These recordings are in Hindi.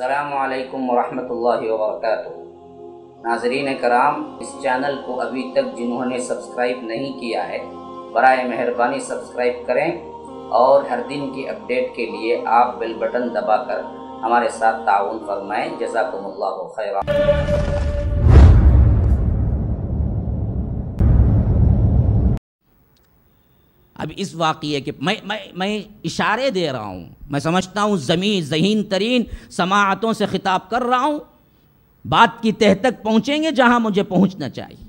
अल्लाम वरहमल वर्क नाजरीन कराम इस चैनल को अभी तक जिन्होंने सब्सक्राइब नहीं किया है बर मेहरबानी सब्सक्राइब करें और हर दिन की अपडेट के लिए आप बेल बटन दबाकर हमारे साथ ताउन फरमाएँ जजाकम्ला खैर इस वाक़े के मैं मैं मैं इशारे दे रहा हूँ मैं समझता हूँ ज़मीन जहीन तरीन समातों से ख़िताब कर रहा हूँ बात की तह तक पहुँचेंगे जहाँ मुझे पहुँचना चाहिए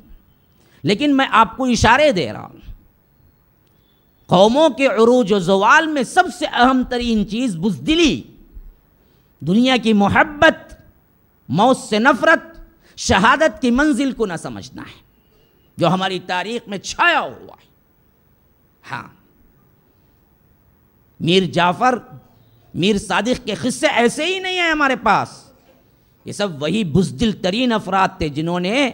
लेकिन मैं आपको इशारे दे रहा हूँ कौमों के अरूज जवाल में सबसे अहम तरीन चीज़ बुजदिली दुनिया की मोहब्बत मौत से नफ़रत शहादत की मंजिल को ना समझना है जो हमारी तारीख में छाया हुआ है हाँ मीर जाफ़र मीर सादिक के ख़िस्से ऐसे ही नहीं हैं हमारे पास ये सब वही बुजदिल तरीन अफराद थे जिन्होंने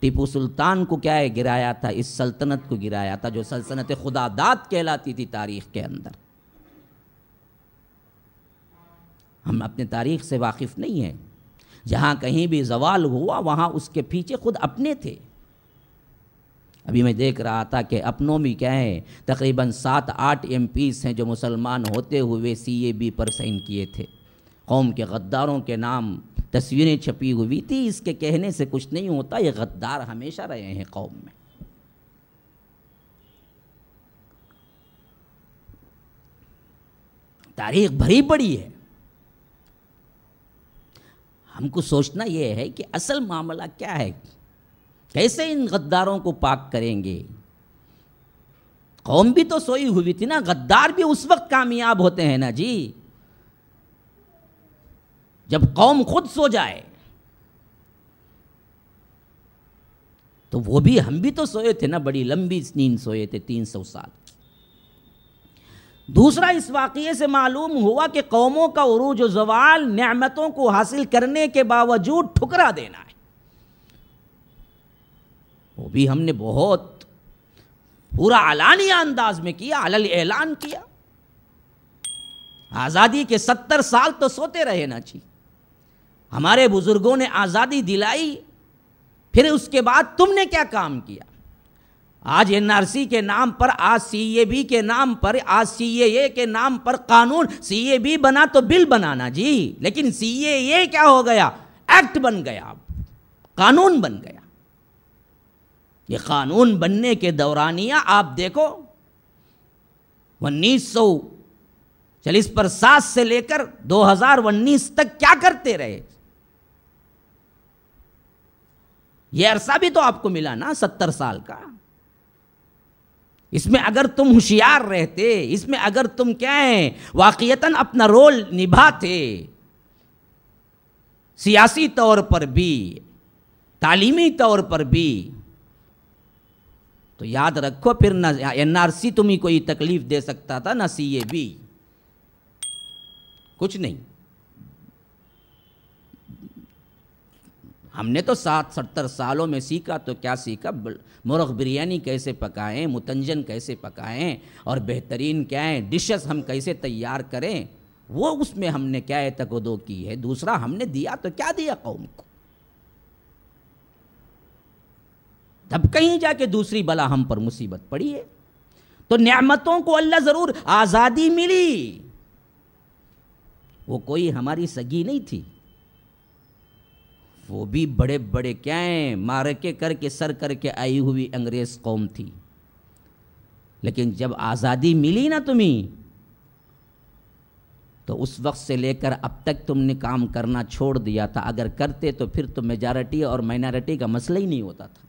टीपू सुल्तान को क्या है गिराया था इस सल्तनत को गिराया था जो सल्तनत खुदादात कहलाती थी तारीख़ के अंदर हम अपने तारीख़ से वाकिफ़ नहीं हैं जहाँ कहीं भी जवाल हुआ वहाँ उसके पीछे खुद अपने थे अभी मैं देख रहा था कि अपनों में क्या है तकरीबन सात आठ एम हैं जो मुसलमान होते हुए सी ए बी पर साइन किए थे कौम के गद्दारों के नाम तस्वीरें छपी हुई थी इसके कहने से कुछ नहीं होता ये गद्दार हमेशा रहे हैं कौम में तारीख भरी पड़ी है हमको सोचना यह है कि असल मामला क्या है कैसे इन गद्दारों को पाक करेंगे कौम भी तो सोई हुई थी ना गद्दार भी उस वक्त कामयाब होते हैं ना जी जब कौम खुद सो जाए तो वो भी हम भी तो सोए थे ना बड़ी लंबी नींद सोए थे तीन सौ साल दूसरा इस वाक्य से मालूम हुआ कि कौमों का उरूज जवाल नेमतों को हासिल करने के बावजूद ठुकरा देना है भी हमने बहुत पूरा अलानिया अंदाज में किया अलल ऐलान किया आज़ादी के सत्तर साल तो सोते रहे ना जी हमारे बुज़ुर्गों ने आज़ादी दिलाई फिर उसके बाद तुमने क्या काम किया आज एनआरसी के नाम पर आज सीएबी के नाम पर आज सीएए के नाम पर कानून सीएबी बना तो बिल बनाना जी लेकिन सीएए क्या हो गया एक्ट बन गया कानून बन गया ये कानून बनने के दौरानिया आप देखो उन्नीस सौ चालीस पर सात से लेकर दो हजार उन्नीस तक क्या करते रहे ये अरसा भी तो आपको मिला ना सत्तर साल का इसमें अगर तुम होशियार रहते इसमें अगर तुम क्या है वाक़ता अपना रोल निभाते सियासी तौर पर भी तालीमी तौर पर भी तो याद रखो फिर न एनआरसी तुम्हें कोई तकलीफ दे सकता था ना भी कुछ नहीं हमने तो सात सत्तर सालों में सीखा तो क्या सीखा मुरख बिरयानी कैसे पकाएं मुतंजन कैसे पकाएं और बेहतरीन क्या है डिशेस हम कैसे तैयार करें वो उसमें हमने क्या है तकदो की है दूसरा हमने दिया तो क्या दिया कौम को तब कहीं जाके दूसरी बला हम पर मुसीबत पड़ी है तो न्यामतों को अल्लाह ज़रूर आज़ादी मिली वो कोई हमारी सगी नहीं थी वो भी बड़े बड़े क्या हैं मारके करके सर करके आई हुई अंग्रेज़ कौम थी लेकिन जब आज़ादी मिली ना तुम्हें तो उस वक्त से लेकर अब तक तुमने काम करना छोड़ दिया था अगर करते तो फिर तो मेजॉरिटी और माइनॉरिटी का मसला ही नहीं होता था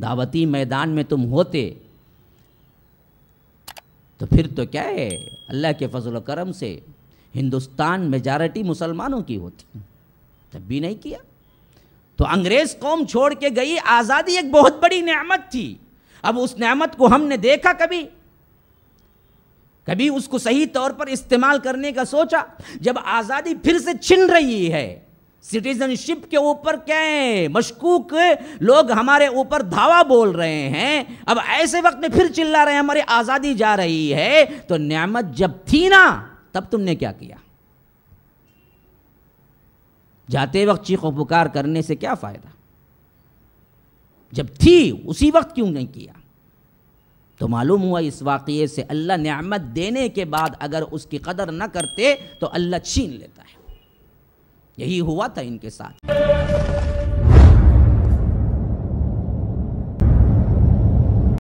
दावती मैदान में तुम होते तो फिर तो क्या है अल्लाह के फजल करम से हिंदुस्तान मेजॉरिटी मुसलमानों की होती तब भी नहीं किया तो अंग्रेज़ कौम छोड़ के गई आज़ादी एक बहुत बड़ी नेमत थी अब उस नेमत को हमने देखा कभी कभी उसको सही तौर पर इस्तेमाल करने का सोचा जब आज़ादी फिर से छिन रही है सिटीजनशिप के ऊपर क्या है मशकूक लोग हमारे ऊपर धावा बोल रहे हैं अब ऐसे वक्त में फिर चिल्ला रहे हैं हमारी आज़ादी जा रही है तो न्यामत जब थी ना तब तुमने क्या किया जाते वक्त चीख पुकार करने से क्या फ़ायदा जब थी उसी वक्त क्यों नहीं किया तो मालूम हुआ इस वाक्य से अल्लाह न्यामत देने के बाद अगर उसकी कदर न करते तो अल्लाह छीन लेता है यही हुआ था इनके साथ